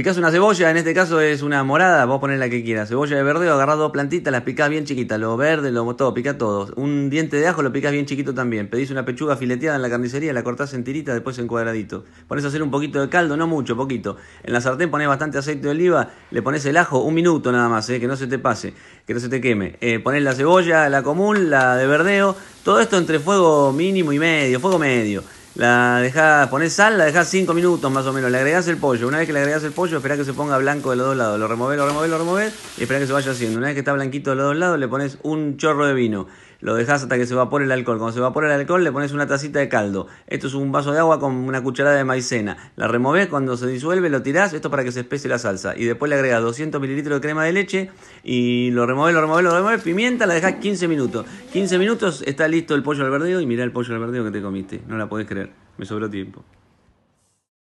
Picás una cebolla, en este caso es una morada, vos poner la que quieras. Cebolla de verdeo, agarrás dos plantitas, las picás bien chiquitas, lo verde, lo todo, pica todo. Un diente de ajo lo picás bien chiquito también. Pedís una pechuga fileteada en la carnicería, la cortás en tiritas, después en cuadradito. Ponés a hacer un poquito de caldo, no mucho, poquito. En la sartén ponés bastante aceite de oliva, le pones el ajo, un minuto nada más, eh, que no se te pase, que no se te queme. Eh, ponés la cebolla, la común, la de verdeo, todo esto entre fuego mínimo y medio, fuego medio. La dejás, pones sal, la dejás 5 minutos más o menos, le agregás el pollo. Una vez que le agregás el pollo, esperá que se ponga blanco de los dos lados. Lo removés, lo removés, lo removés y esperá que se vaya haciendo. Una vez que está blanquito de los dos lados, le pones un chorro de vino lo dejas hasta que se evapore el alcohol. Cuando se evapore el alcohol le pones una tacita de caldo. Esto es un vaso de agua con una cucharada de maicena. La removés, cuando se disuelve lo tirás, esto para que se espese la salsa. Y después le agregas 200 mililitros de crema de leche y lo removés, lo removés, lo removés. Pimienta, la dejás 15 minutos. 15 minutos está listo el pollo al verdeo y mirá el pollo al verdeo que te comiste. No la podés creer, me sobró tiempo.